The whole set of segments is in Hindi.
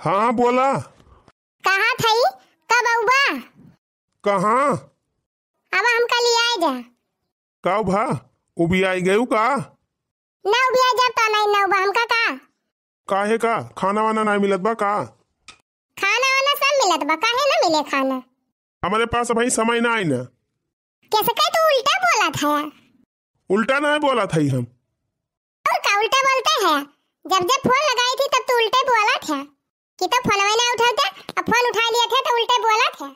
हाँ, हाँ बोला कहाँ थई कब आऊँगा कहाँ अब हम कल ही आए जा का भा उबी आई गयू का ना उबी आ जा तो नहीं ना उबा हमका का काहे का खाना वाना ना मिलत बा का खाना वाना सब मिलत बा काहे ना मिले खाना हमारे पास भाई समय ना आई ना कैसे कह तू उल्टा बोला था उल्टा ना बोला था ही हम और का उल्टा बोलते हैं जब जब फोन लगाई थी तब तू उल्टे बोला था कि तो फोनवा ना उठाता अब फोन उठा लिए थे तो उल्टे बोला थे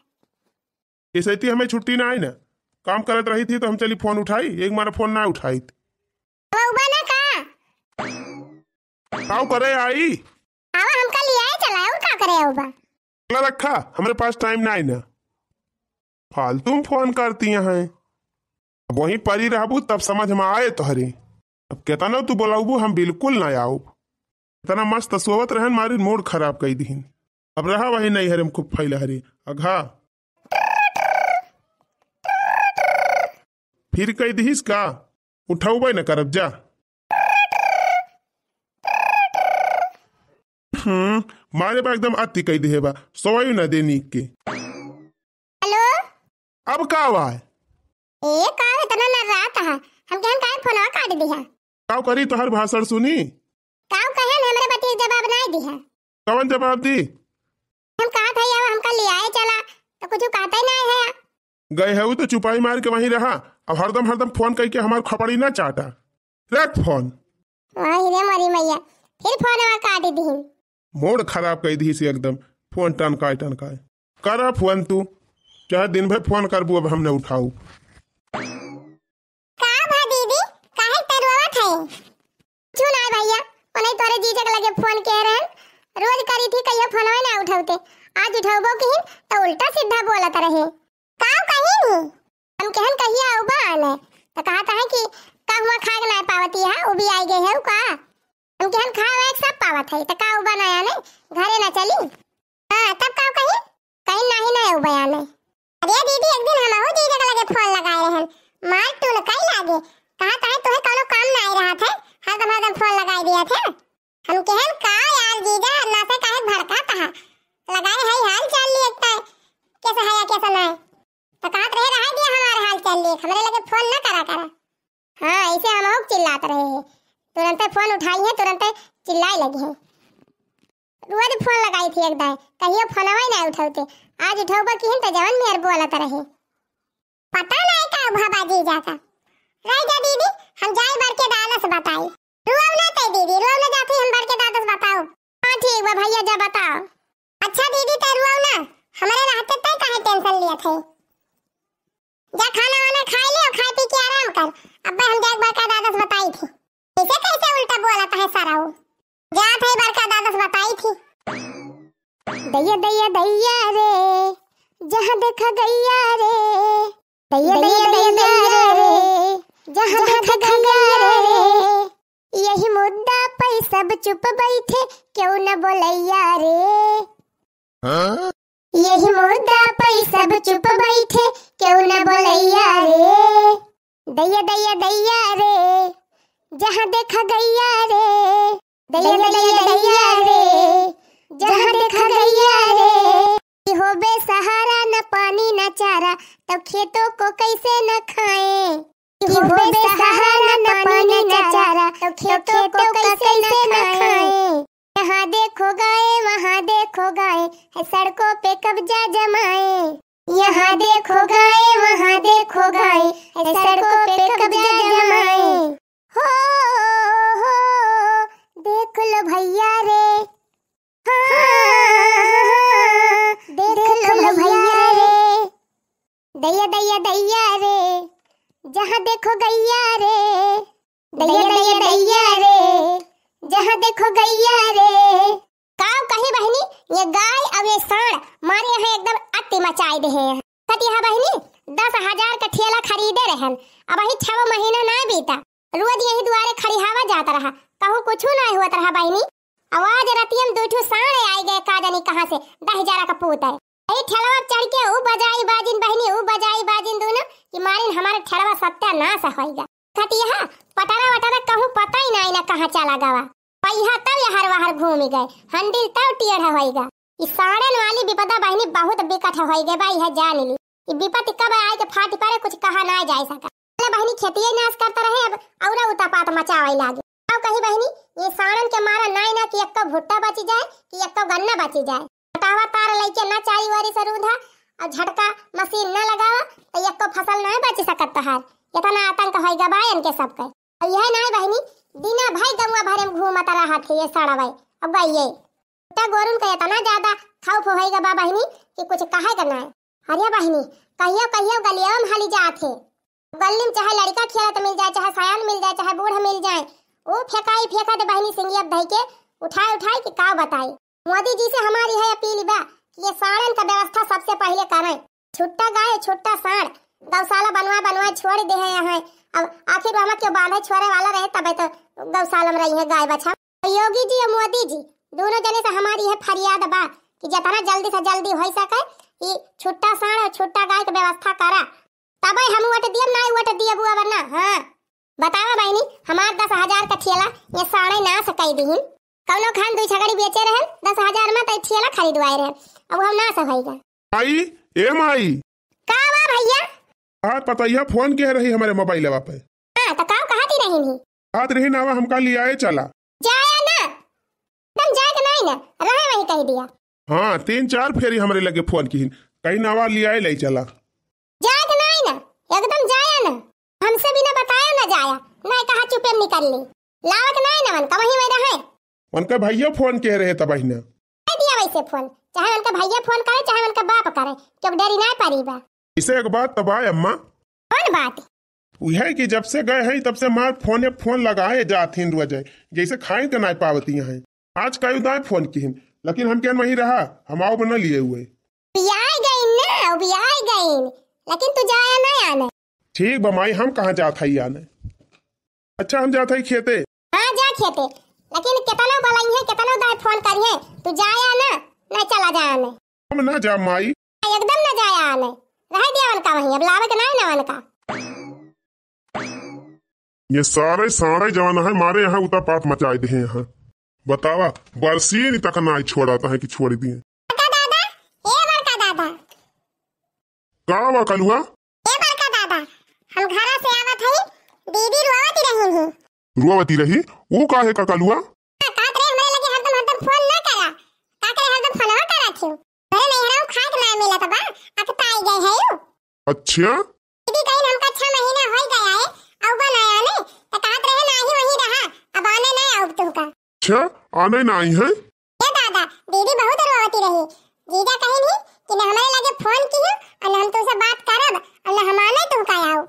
ऐसे थी हमें छुट्टी ना आई ना काम करत रही थी तो हम चली फोन उठाई एक मारा फोन ना उठाई तो बउवा ना का काऊ करे आई आवा हमका ले आए चला और का करे बउवा चला रखा हमारे पास टाइम ना आई ना फालतू फोन करती हैं वहीं परी रहबू तब समझ में आए तोहरी अब कहता ना तू बोलाबू हम बिल्कुल ना आऊ तना मस्त सोवत रहन मारी मोड़ खराब कई दिन अब रहा वही नहीं हरे खूब फैल हरे अघा फिर कई दिस का उठाऊ भाई न करब जा हम्म, मारे बा एकदम अति कई दे बा सोवायु न दे नीक के हेलो अब का हुआ है ए का है तना लड़ रहा था हम कहन काहे फोनवा काट दिया का करी तोहर भाषण सुनी काऊ कहे ने हमरे बती जवाब नहीं दी है कौन जवाब दी हम कहा था यार हमका ले आए चला तो कुछ कहता ही नहीं है गए है वो तो चुपाई मार के वहीं रहा अब हरदम हरदम फोन करके हमार खपड़ी ना चाटा रख फोन वही रे मरी मैया फिर फोन हमार काट दी मोड़ खराब कर दी से एकदम फोन टन काय टन काय कर फोन तू चाहे दिन भर फोन करबू अब हमने उठाऊ का भा दीदी काहे तरवावत है लगे फोन कह रहन रोज करी थी कहियो में ना उठाते आज उठावबो कहीं तो उल्टा सीधा बोलत रहे का नहीं हम कहन कहिया उबा आने तो कहत है कि का हुआ खा ना पावती है वो भी आई गई है का हम कहन खा वे सब पावत है तो का उबा ना आने घरे ना चली हां तब का कहीं कहिन नहीं ना उबा आने अरे दीदी एक दिन हम आओ दीदी के लगे फोन लगाए रहन मार टूल कई लागे कहत है तोहे कोनो काम ना आई रहा थे हरदम हरदम फोन लगाई दिया था हम केहन का यार जीजा ना से तो काहे भड़का तहा लगाए है हाल चाल लिए एकता कैसा है या कैसा ना है तो कहत रहे रहा दिया हमार हाल चाल लिए हमरे लगे फोन ना करा करा हां ऐसे हम लोग चिल्लात रहे हैं तुरंत फोन उठाई है तुरंत चिल्लाए लगी है रोज फोन लगाई थी एकदा कहियो फोनवा ना उठाते आज उठाओ उठाबा की त तो जवन मेहर बोलत रहे पता नहीं का भाबा जी जाता रह जा दीदी हम जाए बार के दानस बताई रुआव ना ते तो दीदी रुआव ना जाती हम बार के दादस बताओ हां ठीक बा भैया जा बताओ अच्छा दीदी ते तो रुआव ना हमारे रहते तय काहे टेंशन लिया थे जा खाना वाना खा ले और खा पी के आराम कर अब हम जा एक बार का दादस बताई थी कैसे कैसे उल्टा बोलता है सारा वो जा थे बार का दादस बताई थी दैया दैया दैया रे जहां देखा गैया रे दैया दैया दैया रे जहां देखा गैया रे यही मुद्दा पर सब चुप बैठे क्यों न बोले यारे हाँ? यही मुद्दा पर सब चुप बैठे क्यों न बोले यारे दैया दैया दैया रे जहाँ देखा गैया रे दैया दैया दैया रे जहाँ देखा गैया रे हो बे सहारा न पानी न चारा तब खेतों को कैसे न खाएं कि वो बेसहारा न पानी न तो खेतों को कैसे न खाए यहाँ देखो गाए वहाँ देखो गाए है सड़कों पे कब्जा जमाए यहाँ देखो गाए वहाँ देखो गाए है सड़कों पे कब्जा जमाए हो हो देख लो भैया रे हाँ, देख लो भैया रे दैया दैया दैया रे जहाँ देखो गैया रे दैया दैया दैया रे जहाँ देखो गैया रे काम कही बहनी ये गाय अब ये सांड मारे यहाँ एकदम अति मचाए दे हैं कति यहाँ बहनी दस हजार का ठेला खरीदे रहन अब ही छह महीना ना बीता रोज यही दुआरे खरीहावा जाता रहा कहूँ कुछ ना हुआ तरह बहनी आवाज रतियम दो सांड आई गए का जानी कहाँ से दस हजार का पोता है अरे ठेलवा चढ़ के ऊ बजाई बाजिन बहनी ऊ बजाई बाजिन दोनों कि मारिन हमारे हमारा ठेलवा सत्यानाश होइगा खतिया पटारा वटारा कहूं पता ही नहीं ना कहां चला गवा पहिया तब यहार वहार घूम गए हंडिल तब टियर होइगा इस साड़न वाली विपदा बहनी बहुत बिकट होइ गए भाई है जान ली ई विपत्ति कब आए के फाटी पर कुछ कहा ना जाय सका अरे बहनी खेतिए नाश करता रहे अब औरा उतापात मचावे लागे अब कही बहनी ये साड़न के मारा नाई ना कि एक तो भुट्टा बची जाए कि एक तो गन्ना बची जाए हटावा तार लेके ना चाई वारी सरुधा और झटका मशीन ना लगावा तो एक को फसल ना बच सकत तहार इतना आतंक होई गबायन के सब के और यह ना बहनी दिना भाई गमुआ भरे में घूमत रहा थे ये साड़ा भाई अब ये बेटा गोरुन का इतना ज्यादा खौफ होएगा बा बहनी कि कुछ कहे का ना अरे बहनी कहियो कहियो गलिया में हली जात है गली में चाहे लड़का खेलत मिल जाए चाहे सयान मिल जाए चाहे बूढ़ा मिल जाए वो फेंकाई फेंका दे बहिनी सिंगिया धई के उठाए उठाए कि का बताई मोदी जी से हमारी है अपील बा कि ये साड़न का व्यवस्था सबसे पहले करें छुट्टा गाय छुट्टा साड़ गौशाला बनवा बनवा छोड़ दे है यहाँ अब आखिर हम क्यों बांधे छोड़े वाला रहे तब तो गौशाला में रही है गाय बछा योगी जी और मोदी जी दोनों जने से हमारी है फरियाद बा कि जितना जल्दी से जल्दी हो सके ये छुट्टा साण और छुट्टा गाय का व्यवस्था करा तब हम वोट दिए ना वोट दिए बुआ वरना हाँ बतावा बहनी हमार दस हजार का ठेला ये साड़े ना सकाई दीन कौनो खान दुई छगड़ी बेचे रहे दस हजार में तई तो ठेला खरीदवाए रहे अब हम ना सफाई का भाई ए माई का बा भैया आ हाँ, पतैया फोन कह रही हमारे मोबाइल लेवा पे हां तो कहा थी रही नहीं आत रही नावा हमका ले आए चला जाया ना तुम जाए के नहीं ना रहे वही कह दिया हां तीन चार फेरी हमारे लगे फोन की कहीं नावा ले आए ले चला जाए के नहीं ना एकदम जाया ना हमसे बिना बताया ना जाया मैं कहा चुपे निकल कर ली लावक नहीं ना मन कहीं तो में रहे उनका भैया फोन कह रहे था बहिना दिया वैसे फोन चाहे उनका फोन करे चाहे उनका बाप करे डरी ना पारी बा इसे एक बात तबाय अम्मा कौन बात वह कि जब से गए हैं तब से मार फोन फोन लगाए रोजे जैसे खाए तो ना पावती आज कई दाए फोन की लेकिन हम क्या वही रहा हम आओ बना लिए हुए लेकिन तू जाया ना आने ठीक बमाई हम कहाँ जाता ही आने अच्छा हम जात खेते हाँ जा खेते लेकिन केतनो बलाई है केतनो दाय फोन करी है तू जाया ना ना चला जाया ने हम ना जा माई एकदम ना जाया ने रह दिया उनका वहीं अब लावे के ना ना उनका ये सारे सारे जवान है मारे यहाँ उता पाप मचाए दे हैं यहाँ बतावा बरसी नहीं तक ना छोड़ाता है कि छोड़ दिए का वा कलुआ ए बड़का दादा हम घर से आवत हई दीदी रोवत ही रही हैं रुआवती रही वो का तो अच्छा दीदी कहीं 6 महीना हो गया है अब बन आया ने तो रहे ना ही वही रहा अब आने ना अच्छा आने ना आई है ये दादा दीदी बहुत रोवती रही जीजा कहे नहीं कि ना हमारे लगे फोन की है और हम से बात करब और ना हम आने तुम का आओ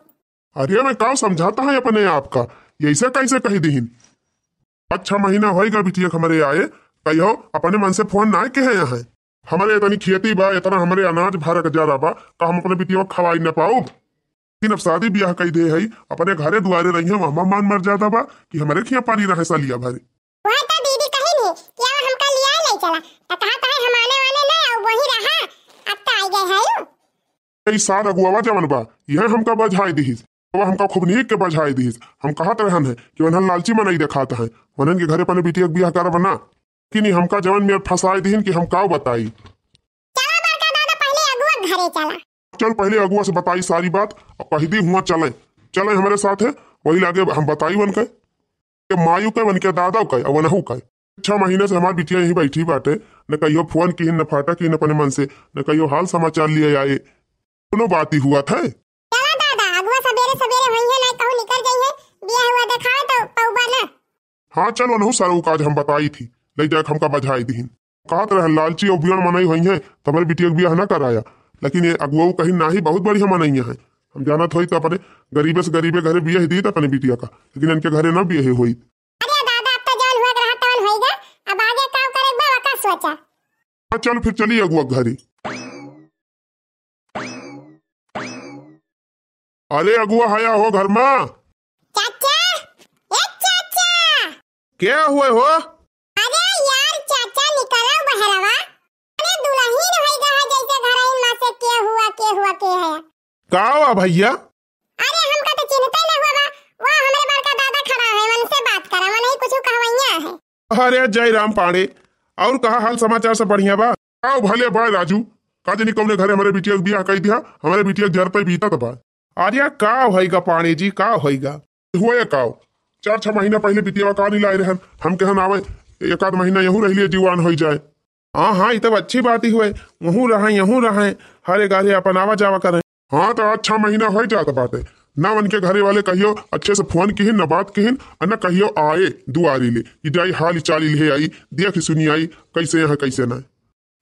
अरे मैं का समझाता है अपने आप का यैसा कैसे कह दी अच्छा महीना होएगा बिटिया हमारे आए कहो अपने मन से फोन ना के है यहाँ हमारे इतनी खेती बा इतना हमारे अनाज भारत जा रहा बा तो हम अपने बिटिया को खवाई ना पाओ लेकिन अब शादी ब्याह कई दे है अपने घरे दुआरे रही है वहां मान मर जाता बा कि हमारे खिया पानी रहे सा तो लिया भारी सारा गुआवा जमन बा यह हमका बजाई दीज तो हमका खूब नीक के बझाई दीस हम कहत रहन है कि वनहन लालची नहीं देखात है वनहन के घरे पर बिटिया बियाह कर बना कि नहीं हमका जवन में फंसाए दीन कि हम का बताई चल पहले अगुआ से बताई सारी बात और दी हुआ चले चले हमारे साथ है वही लागे हम बताई वन के मायू के वन के दादा के और वनहू के छह महीने से हमारी बिटिया यही बैठी बाटे न कहियो फोन की न फाटा की न अपने मन से न कहियो हाल समाचार लिए आए दोनों बात ही हुआ था तो हाँ चल वनहु सारो काज हम बताई थी नहीं देख हमका बधाई दी कहा तरह लालची और बियड़ मनाई हुई है तो हमारे बिटिया के बिया ना कराया लेकिन ये अगुआ कहीं ना ही बहुत बढ़िया मनाई है हम जाना हुई तो अपने गरीबे से गरीबे घरे बिया दी अपने बिटिया का लेकिन इनके घरे ना बिया तो हुई हाँ चल फिर चली अगुआ घरे अरे अगुआ हया हो घर में क्या हुए हो अरे यार चाचा निकला बहरवा अरे दुल्हन भैया जैसे घर आई मां से क्या हुआ क्या हुआ के है का हुआ भैया अरे हमका तो चिंता ही न हुआ वह हमारे बार का दादा खड़ा है मन से बात करा मैं नहीं कुछ कहवैया है अरे जय राम पांडे और कहा हाल समाचार सब बढ़िया बा आओ भले बाय राजू का निकम ने घर हमारे बिटिया बियाह कह दिया हमारे बिटिया घर पे बीता तो बा अरे का होएगा पाणी जी का होएगा हुआ का चार छह महीना पहले बिटियावा का नहीं लाए रहन हम कहन आवे एक आध महीना यहूँ रहिए जीवान हो जाए हाँ हाँ ये तब अच्छी बात ही हुए वहूँ रहा यहूँ रहा हरे गारे अपन आवा जावा करें हाँ तो अच्छा महीना हो जाता बात है न उनके घरे वाले कहियो अच्छे से फोन किहिन न बात किहिन और न कहियो आए दुआरी ले जाई हाल चाली ले आई देख सुनी आई कैसे यहाँ कैसे ना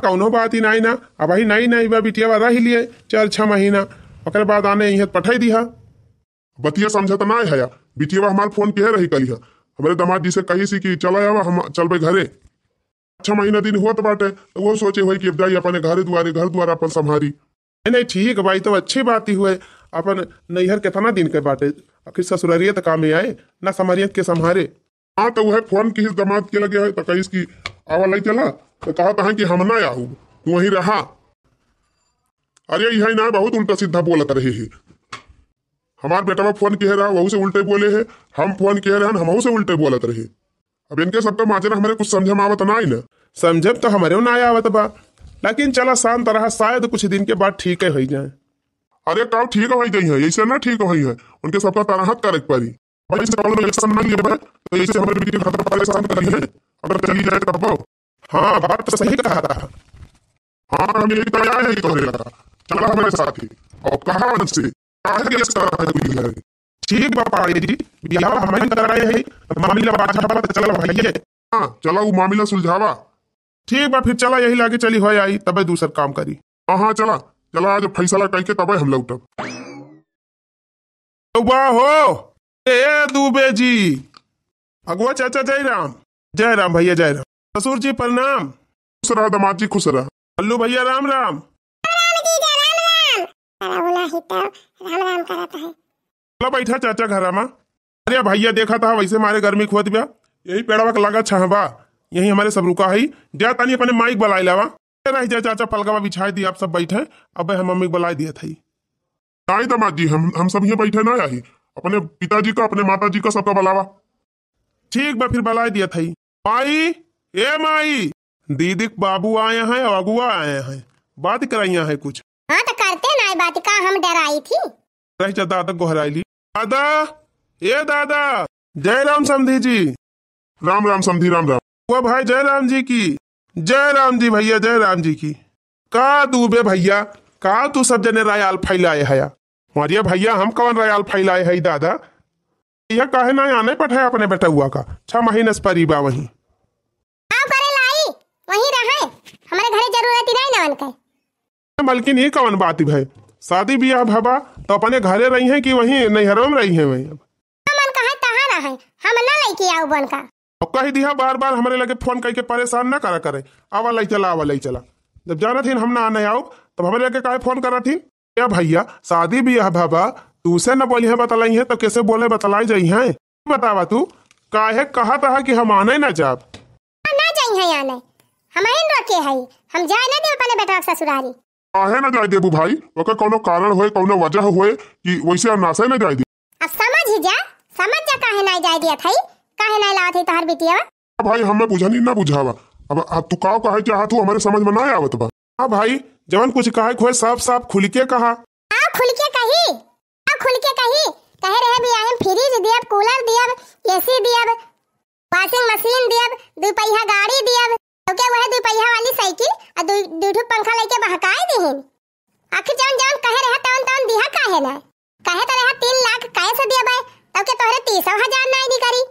कौनो बात ही नहीं ना अब भाई नहीं नहीं वह बिटिया रह लिए चार छह महीना और बाद आने यहाँ पठाई दिया बतिया समझत ना है बिटिया हमारे फोन किए रही कलिया हमारे दमाद जी से कही सी कि चला आवा हम चल भाई घरे अच्छा महीना दिन हुआ तो बाटे तो वो सोचे हुए कि अब जाइए अपने घर द्वारे घर द्वारा अपन संभारी नहीं नहीं ठीक भाई तो अच्छी बात ही हुए अपन नैहर कितना दिन के बाटे आखिर ससुरारियत काम में आए ना समरियत के संहारे हाँ तो वह फोन किस दमाद के लगे तो कही इसकी आवा नहीं चला तो कहा था कि हम ना आहू तू वहीं रहा अरे यही ना बहुत उल्टा सीधा बोलत रहे हमार बेटवा फोन कह रहा वहू से उल्टे बोले है हम फोन कह रहे हैं हम से उल्टे बोलत रहे अब इनके सब तो माजरा हमारे कुछ समझ में आवत ना ही ना समझब तो हमारे ना आवत बा लेकिन चला शांत रहा शायद कुछ दिन के बाद ठीक है जाए अरे काम ठीक हो गई है ऐसे ना ठीक हो है उनके सबका तराहत करे पड़ी इलेक्शन नहीं है तो ऐसे हमारे बेटी है अगर हाँ, तो सही हाँ, चला हमारे साथ ही और कहा से ठीक मामला भैया सुलझावा ठीक बा फिर चला यही लागे चली आई दूसर काम करी चला चला आज फैसला करके हम हो ए दुबे जी भगवा चाचा जय राम जय राम भैया जय राम ससुर जी प्रणाम खुश रहा दामाद जी खुश रहा अल्लू भैया राम राम बैठा चाचा घरामा अरे भैया देखा था वैसे हमारे घर में खोद गया यही पेड़वा का लगा छहबा यही हमारे सब रुका है जा तानी अपने माइक बुलाई लावा नहीं जा चाचा पलगवा बिछाई दी आप सब बैठे अब हम मम्मी को बुलाई दिया था आए तो जी हम हम सब यहाँ बैठे ना आई अपने पिताजी का अपने माता जी का सबका बुलावा ठीक बा फिर बुलाई दिया था माई ए माई दीदी बाबू आए हैं अगुआ आए हैं बात कराइया है कुछ हाँ तो करते नाई बात का हम डराई थी रह जा तो दादा को हराई ली दादा ये दादा जय राम समी जी राम राम समी राम राम वो भाई जय राम जी की जय राम जी भैया जय राम जी की का तू बे भैया का तू सब जने रायाल फैलाए है मारिया भैया हम कौन रायाल फैलाए है दादा यह कहे ना आने पट है अपने बेटा हुआ का छ महीने से वही परीबा वहीं वहीं रहा है हमारे घरे जरूरत ही नहीं ना उनका मलकिन ये कौन बात भाई शादी बियाह भाबा तो अपने घरे रही है कि वही नैहरों में रही है वही हमन हम ना लेके आऊ बन का अब कह दिया बार बार हमारे लगे फोन करके परेशान ना करा करे आवा लई चला आवा लई चला जब जाना थी हम ना आने आओ तब हमारे लगे काहे फोन करा थी या भैया शादी भी है बाबा तू से न बोली है बतलाई है तो कैसे बोले बतलाई जाई है बतावा तू काहे कहा था कि हम आने ना जाब ना जाई है आने हमारे रोके है हम जाए दे अपने बेटा ससुरारी आहे ना जाए देबू भाई ओकर कोनो कारण होए कोनो वजह होए कि वैसे हम नासे ना जाए दे अब समझ ही जा समझ जा काहे ना जाए दिया थाई काहे ना लात है तोहर बिटिया भाई हमें नहीं ना बुझावा अब अब तू काओ काहे चाहत तू हमारे समझ में ना आवत बा हां भाई जवन कुछ काहे खोए साफ साफ खुल के कहा आ खुल के कही आ खुल के कही कह रहे भी आए फ्रिज दिया कूलर दिया एसी दिया वॉशिंग मशीन दिया दुपहिया गाड़ी दिया दूठो पंखा लेके बहकाए देहिन आखिर जान जान कहे रहे तौन तौन दिया काहे ना कहे तो रहे तीन लाख काहे से दिया भाई तब के तोहरे तीस हजार ना आई करी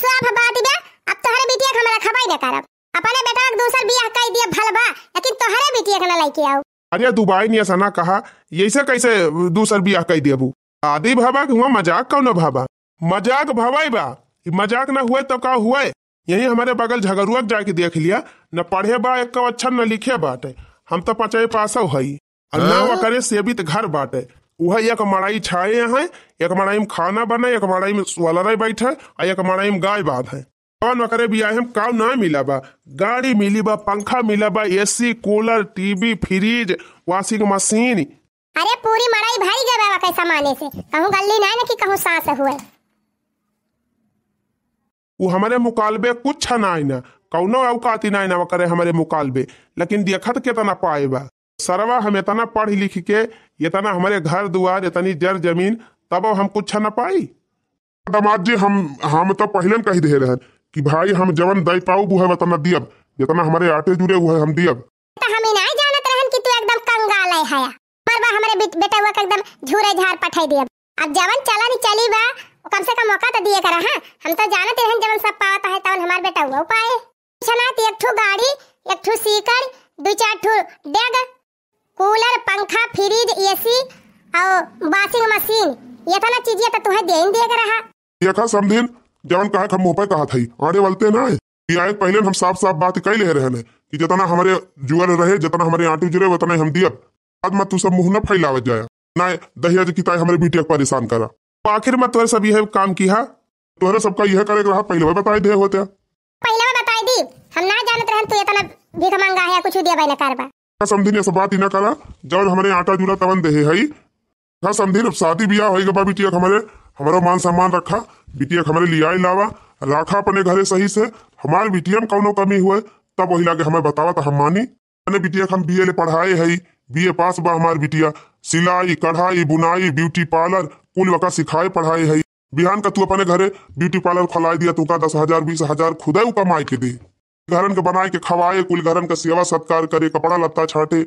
सब बात बे अब तोहरे बिटिया हमारा खबाई ना करब अपने बेटा के दूसर बियाह कई दिया भलबा लेकिन तोहरे बिटिया के ना लेके आओ अरे दुबई निया सना कहा से कैसे दूसर बियाह कई देबू आदि भाबा के हुआ मजाक कौनो भाबा मजाक भवाई बा मजाक ना हुए तो का हुए यही हमारे बगल झगड़ुआ जाके देख लिया न पढ़े बा एक अच्छा न लिखे बाटे हम तो पचे पास हई और न हाँ? वकरे सेवित घर बाटे वह एक मड़ाई छाए है एक मड़ाई में खाना बने एक मड़ाई में सोलर बैठे और एक मड़ाई में गाय बाध है कौन वकरे भी आए हम का ना मिला बा गाड़ी मिली बा पंखा मिला बा AC cooler TV fridge washing machine अरे पूरी मड़ाई भरी जब सामाने से कहूँ गली ना कि कहूँ सास हुआ वो हमारे मुकालबे कुछ ना आईना कौनो अवकाती ना आईना करे हमारे मुकालबे लेकिन देखत के तना पाए बा सरवा हम इतना पढ़ लिख के इतना हमारे घर दुआर इतनी जर जमीन तब हम कुछ ना पाई दमाद जी हम हम तो पहले कह दे रहे कि भाई हम जवन दई पाऊ बुहे वतना दियब जितना हमारे आटे जुड़े हुए हम दियब तो हम ना जानत रहन कि तू एकदम कंगाल है हया पर बा हमारे बेटा हुआ एकदम झूरे झार पठाई दियब अब जवन चलन चली बा कम से कम मौका तो दिए करा हाँ हम तो जानते हैं जब सब पावत है तवन हमार बेटा हुआ पाए छनात एक ठो गाड़ी एक ठो सीकर दो चार ठो डेग कूलर पंखा फ्रिज एसी और वॉशिंग मशीन ये था तो ना चीजें तो तुम्हें दे दे रहा था समझिन जवन कहा हम मुंह कहा थई आने वालते ना रियायत पहले हम साफ साफ बात कह ले रहे हैं कि जितना हमारे जुअर रहे जितना हमारे आंटी जुड़े उतना हम दिया आज मत तू सब मुंह न फैलावत जाया ना दहेज की ताय हमारे बेटिया परेशान करा तो आखिर में तोरे सब यह काम की है तोहरे सबका यह करे रहा पहले बताए दे होते पहले बताए दी हम ना जानत रहन तो इतना भीख मांगा है कुछ दिया बने करबा का समझिन सब बात ही ना करा जब हमारे आटा चूल्हा तवन दे है का समझिन अब शादी ब्याह होई गबा बिटिया हमारे हमारा मान सम्मान रखा बिटिया हमरे लिया लावा राखा अपने घरे सही से हमार बिटिया में कौनो कमी हुए तब वही लागे हमें बतावा तो हम मानी मैंने बिटिया हम बीए ले पढ़ाए हई बीए पास बा हमार बिटिया सिलाई कढ़ाई बुनाई ब्यूटी पार्लर कुल वका सिखाए पढ़ाए है बिहान का तू अपने घरे ब्यूटी पार्लर खोलाए दिया तू का दस हजार बीस हजार खुद उ कमाए के दी घर के बनाए के खवाए कुल घर का सेवा सत्कार करे कपड़ा लत्ता छाटे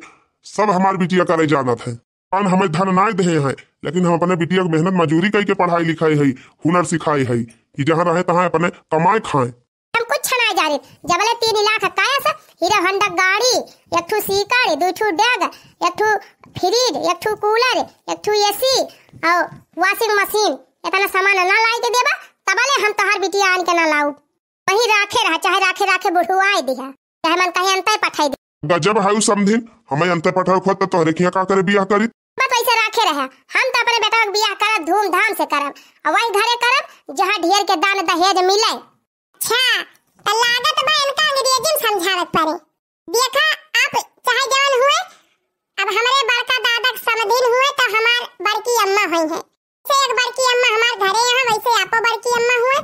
सब हमारे बिटिया करे जानत है पान हमें धन ना दे है लेकिन हम अपने बिटिया को मेहनत मजूरी करके पढ़ाई लिखाई है हुनर सिखाई है कि जहाँ रहे तहाँ अपने कमाए खाए हम कुछ ना जा रहे जबले तीन लाख काया सा हीरा होंडा गाड़ी एक ठो सीकर दो ठो डैग एक ठो फ्रिज एक ठू कूलर एक ठू एसी और वॉशिंग मशीन इतना सामान ना लाई के देबा तबले हम तहार बिटिया आन के ना लाऊ वही राखे रह चाहे राखे राखे बुढ़ुआए दिया चाहे मन कहीं अंतर पठाई दे गजब हाउ समझिन हमें अंतर पठाओ खुद तो तोहरे किया का करे बियाह करी बस वैसे राखे रह हम तो अपने बेटा के बियाह करब धूमधाम से करब और वही घरे करब जहां ढेर के दान दहेज मिले अच्छा तो लागत बा इनका अंग्रेजी में समझावत पड़े भाई है से एक की अम्मा हमार घरे यहाँ वैसे आपो बार की अम्मा हुए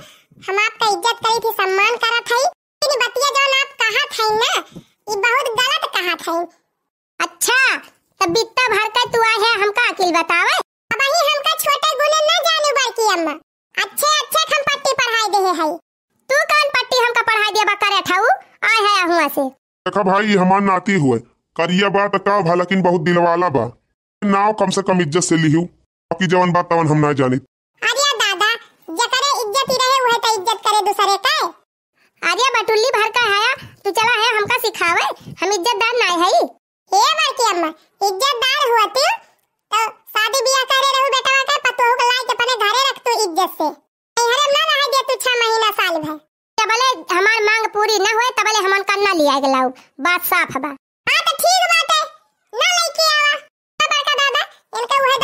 हम आपका इज्जत करी थी सम्मान करा थी इन बतिया जो आप कहा थी ना ये बहुत गलत कहा थी अच्छा तब बित्ता तो भर का तू आए है हमका अकिल बतावे अब ही हमका छोटे गुने ना जाने बार की अम्मा अच्छे अच्छे हम पट्टी पढ़ाई दे है तू कौन पट्टी हमका पढ़ाई देबा करे ठाऊ आए है अहुआ से देखा भाई ये हमार नाती हुए करिया बात टका तो भला किन बहुत दिलवाला बा नाव कम से कम इज्जत से लिहू बाकी जवन बात तवन हम ना जानी अरे दादा जकरे इज्जत ही रहे वह तो इज्जत करे दूसरे का अरे बटुल्ली भर का है तू चला है हमका सिखावे हम इज्जतदार ना है ए बार की अम्मा इज्जतदार होती तो शादी ब्याह करे रहू बेटा का पतोह के अपने घरे रख तू इज्जत से हरम ना रह दे तू 6 महीना साल भर तबले हमार मांग पूरी ना होए तबले हमन का ना लिया गलाऊ बात साफ बा हां तो ठीक बात है ना लेके आवा बड़का दादा इनका वह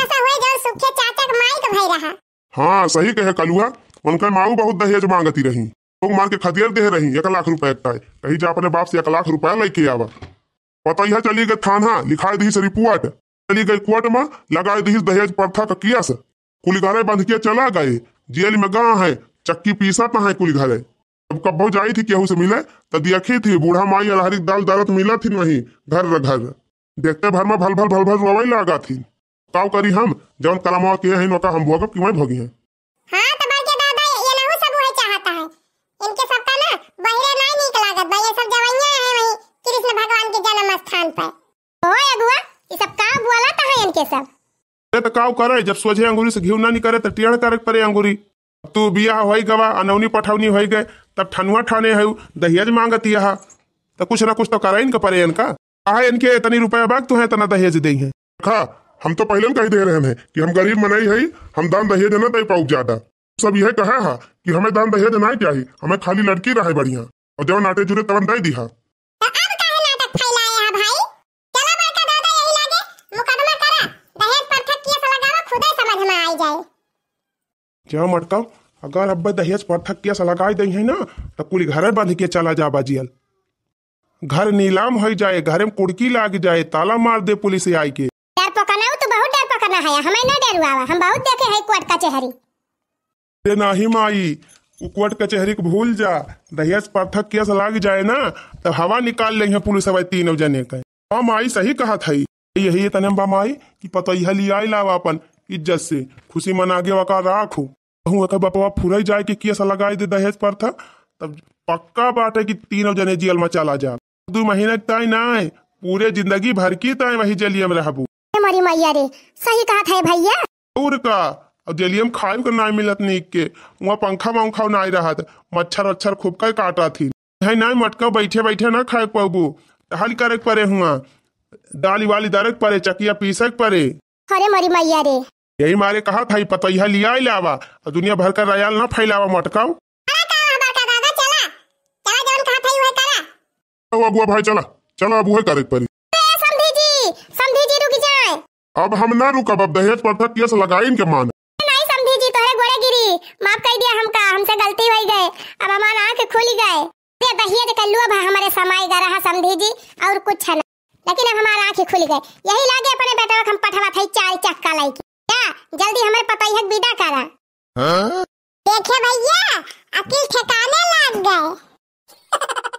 सुखे चाचा माई का तो भाई रहा हाँ सही कहे कलुआ उनके माऊ बहुत दहेज मांगती रही लोग मार के खदियर दे रही एक लाख रुपए का कहीं जा अपने बाप से एक लाख रुपया लेके आवा पता यह चली गई थाना लिखा लिखाए से रिपोर्ट चली गई कोर्ट में लगा दीस दहेज प्रथा का कियस कुलघरे बांध के चला गए जेल में गां है चक्की पीसा तो है कुलघरे अब कब बहुत जाई थी केहू से मिले तो देखी थी बूढ़ा माई अलहरिक दाल दालत मिला थी नहीं घर घर देखते भर में भल भल भल भल रोवे लगा थी का करी हम जौन कलमवा के हैं नोका हम भोगब कि वही भोगी हैं हां तो भाई के दादा ये ना सब होए चाहता है इनके सब का ना बहरे नहीं निकला लागत भाई ये सब जवैया है वही कृष्ण भगवान के जन्म स्थान पर ओए अगुआ ये सब का बोला त है इनके सब ये तो काव करे जब सोझे अंगूरी से घी ना निकरे तो टेढ़ करे परे अंगूरी तू बियाह होई गवा अनौनी पठौनी होई गए तब ठनुआ ठाने है दहियज मांगती है तो कुछ ना कुछ तो करा इनका परे इनका आ इनके इतनी रुपया बाग तू है तना दहेज दे हैं खा हम तो पहले कह दे रहे हैं कि हम गरीब मनाई है हम दान दहेज न दे पाऊ ज्यादा सब यह कहा है कि हमें दान दहेज ना चाहिए हमें खाली लड़की रहे बढ़िया और जब नाटे जुड़े तब दे दी तो तो जो मटका अगर अब दहेज पर थकिया से लगा दी है ना तो कुल घर बांध के चला जा बाजियल घर नीलाम हो जाए घर में कुड़की लाग जाए ताला मार दे पुलिस आई के आया हमें ना डरू आवा हम बहुत देखे है कोर्ट कचहरी ते नाही माई कोर्ट कचहरी को भूल जा दहेज पर्थक केस लग जाए ना तो हवा निकाल लेंगे पुलिस हवा तीनों जने के हाँ माई सही कहा था यही तने तो माई कि पता यह लिया लावा अपन इज्जत से खुशी मना के वका राखू कहूँ अगर बपवा फुरई जाए कि केस लगाए दे दहेज पर पर्थक तब पक्का बात है कि तीनों जने जेल में चला जा दो महीने तय ना है पूरे जिंदगी भर की तय वही जेलिए में रहू तुम्हारी मैया रे सही कहा था भैया और का अब जलियम खाए कर ना मिलत नीक के वहाँ पंखा वंखा ना रहा था मच्छर वच्छर खूब का काटा थी है ना मटका बैठे बैठे ना खाए पबू हल करे परे हुआ डाली वाली दरक परे चकिया पीसक परे अरे मरी मैया रे यही मारे कहा था पतैया लिया लावा और दुनिया भर का रयाल ना फैलावा मटका चला चला भाई चला चला अब करे परी अब हम ना रुकब अब दहेज पर था केस लगाए इनके मान नहीं समझी जी तोरे गिरी माफ कर दिया हमका हमसे गलती हो गए अब हमार आंख खुल गए ये दहेज कर लुआ भा हमारे समाई गा रहा समझी जी और कुछ ना लेकिन अब हमार आंख खुल गए यही लागे अपने बेटा हम पठवा थई चार चक्का लाई के क्या जल्दी हमारे पता हक विदा करा हां देखे भैया अकेले ठिकाने लग गए